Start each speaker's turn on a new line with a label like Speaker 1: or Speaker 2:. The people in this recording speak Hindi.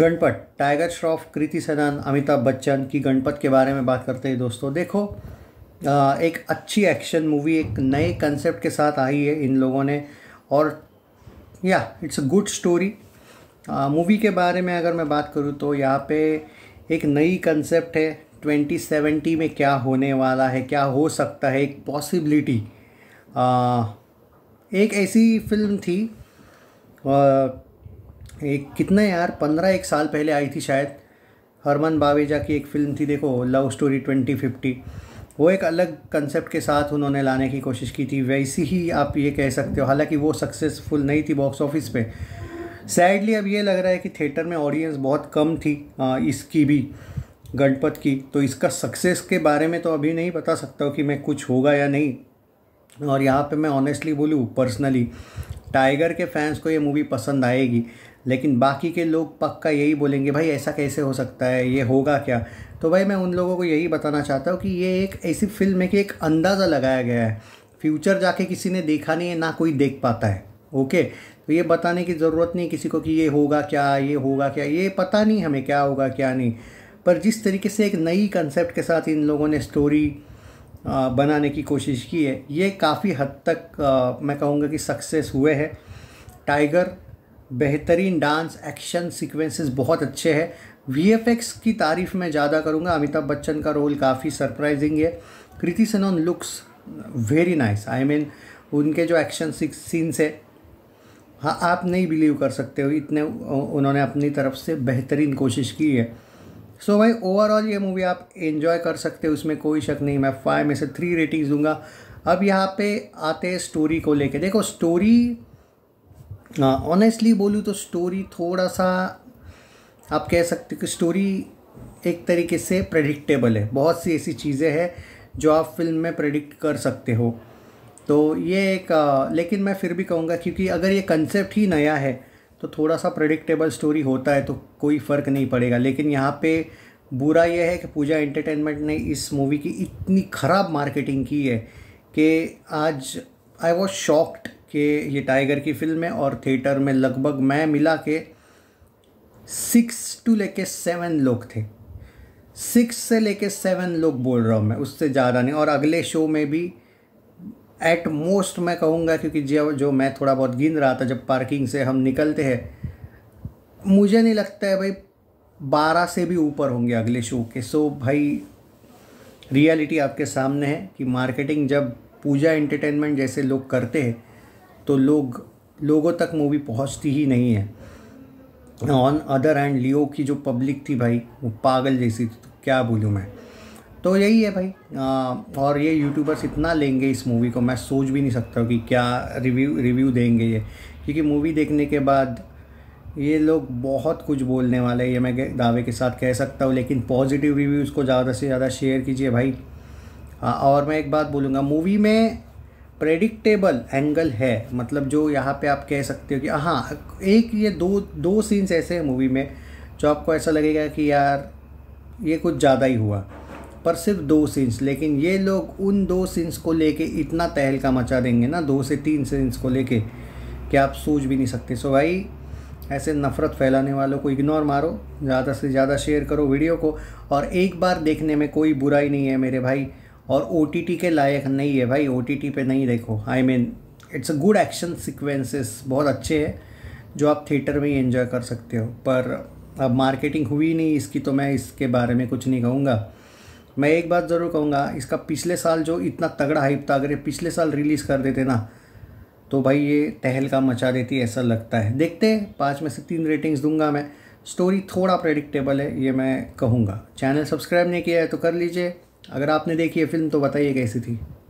Speaker 1: गणपत टाइगर श्रॉफ कृति सदन अमिताभ बच्चन की गणपत के बारे में बात करते हैं दोस्तों देखो एक अच्छी एक्शन मूवी एक नए कंसेप्ट के साथ आई है इन लोगों ने और या it's a good story movie के बारे में अगर मैं बात करूँ तो यहाँ पे एक नई कंसेप्ट है 2070 में क्या होने वाला है क्या हो सकता है एक पॉसिबिलिटी एक ऐसी फिल्म थी आ, एक कितना यार पंद्रह एक साल पहले आई थी शायद हरमन बावेजा की एक फ़िल्म थी देखो लव स्टोरी ट्वेंटी फिफ्टी वो एक अलग कंसेप्ट के साथ उन्होंने लाने की कोशिश की थी वैसी ही आप ये कह सकते हो हालांकि वो सक्सेसफुल नहीं थी बॉक्स ऑफिस पे सैडली अब ये लग रहा है कि थिएटर में ऑडियंस बहुत कम थी इसकी भी गणपत की तो इसका सक्सेस के बारे में तो अभी नहीं बता सकता हूँ कि मैं कुछ होगा या नहीं और यहाँ पे मैं ऑनेस्टली बोलूँ पर्सनली टाइगर के फैंस को ये मूवी पसंद आएगी लेकिन बाकी के लोग पक्का यही बोलेंगे भाई ऐसा कैसे हो सकता है ये होगा क्या तो भाई मैं उन लोगों को यही बताना चाहता हूँ कि ये एक ऐसी फिल्म है कि एक अंदाज़ा लगाया गया है फ्यूचर जाके किसी ने देखा नहीं है ना कोई देख पाता है ओके तो ये बताने की ज़रूरत नहीं किसी को कि ये होगा क्या ये होगा क्या ये पता नहीं हमें क्या होगा क्या नहीं पर जिस तरीके से एक नई कंसेप्ट के साथ इन लोगों ने स्टोरी बनाने की कोशिश की है ये काफ़ी हद तक मैं कहूँगा कि सक्सेस हुए हैं टाइगर बेहतरीन डांस एक्शन सीक्वेंसेस बहुत अच्छे हैं वी की तारीफ़ मैं ज़्यादा करूँगा अमिताभ बच्चन का रोल काफ़ी सरप्राइजिंग है Kriti Sanon looks very nice I mean उनके जो एक्शन सीन्स है हाँ आप नहीं बिलीव कर सकते हो इतने उन्होंने अपनी तरफ से बेहतरीन कोशिश की है सो so भाई ओवरऑल ये मूवी आप एंजॉय कर सकते हो उसमें कोई शक नहीं मैं फाइव में से थ्री रेटिंग्स दूंगा अब यहाँ पे आते हैं स्टोरी को लेके देखो स्टोरी ऑनेस्टली बोलूँ तो स्टोरी थोड़ा सा आप कह सकते हो कि स्टोरी एक तरीके से प्रडिक्टेबल है बहुत सी ऐसी चीज़ें हैं जो आप फिल्म में प्रडिक्ट कर सकते हो तो ये एक आ, लेकिन मैं फिर भी कहूँगा क्योंकि अगर ये कंसेप्ट ही नया है तो थोड़ा सा प्रडिक्टेबल स्टोरी होता है तो कोई फ़र्क नहीं पड़ेगा लेकिन यहाँ पे बुरा यह है कि पूजा एंटरटेनमेंट ने इस मूवी की इतनी ख़राब मार्केटिंग की है कि आज आई वॉज शॉक्ड कि ये टाइगर की फिल्म है और थिएटर में लगभग मैं मिला के सिक्स टू लेके सेवन लोग थे सिक्स से लेके सेवन लोग बोल रहा हूँ मैं उससे ज़्यादा नहीं और अगले शो में भी एट मोस्ट मैं कहूँगा क्योंकि जो जो मैं थोड़ा बहुत गिन रहा था जब पार्किंग से हम निकलते हैं मुझे नहीं लगता है भाई बारह से भी ऊपर होंगे अगले शो के सो भाई रियलिटी आपके सामने है कि मार्केटिंग जब पूजा एंटरटेनमेंट जैसे लोग करते हैं तो लोग लोगों तक मूवी पहुंचती ही नहीं है ऑन अदर हैंड लियो की जो पब्लिक थी भाई वो पागल जैसी थी तो क्या बोलूँ मैं तो यही है भाई आ, और ये यूट्यूबर्स इतना लेंगे इस मूवी को मैं सोच भी नहीं सकता कि क्या रिव्यू रिव्यू देंगे ये क्योंकि मूवी देखने के बाद ये लोग बहुत कुछ बोलने वाले ये मैं दावे के साथ कह सकता हूँ लेकिन पॉजिटिव रिव्यूज़ को ज़्यादा से ज़्यादा शेयर कीजिए भाई आ, और मैं एक बात बोलूँगा मूवी में प्रेडिक्टेबल एंगल है मतलब जो यहाँ पे आप कह सकते हो कि हाँ एक ये दो दो सीन्स ऐसे हैं मूवी में जो आपको ऐसा लगेगा कि यार ये कुछ ज़्यादा ही हुआ पर सिर्फ दो सीन्स लेकिन ये लोग उन दो सीन्स को लेके इतना तहलका मचा देंगे ना दो से तीन सीन्स को लेके कि आप सोच भी नहीं सकते सो भाई ऐसे नफ़रत फैलाने वालों को इग्नोर मारो ज़्यादा से ज़्यादा शेयर करो वीडियो को और एक बार देखने में कोई बुराई नहीं है मेरे भाई और ओ के लायक नहीं है भाई ओ पे नहीं देखो I mean it's a good action sequences बहुत अच्छे हैं जो आप थिएटर में ही इन्जॉय कर सकते हो पर अब मार्केटिंग हुई नहीं इसकी तो मैं इसके बारे में कुछ नहीं कहूँगा मैं एक बात ज़रूर कहूँगा इसका पिछले साल जो इतना तगड़ा हाइप था अगर ये पिछले साल रिलीज़ कर देते ना तो भाई ये तहलका मचा देती ऐसा लगता है देखते हैं पाँच में से तीन रेटिंग्स दूंगा मैं स्टोरी थोड़ा प्रेडिक्टेबल है ये मैं कहूँगा चैनल सब्सक्राइब नहीं किया है तो कर लीजिए अगर आपने देखी है फिल्म तो बताइए कैसी थी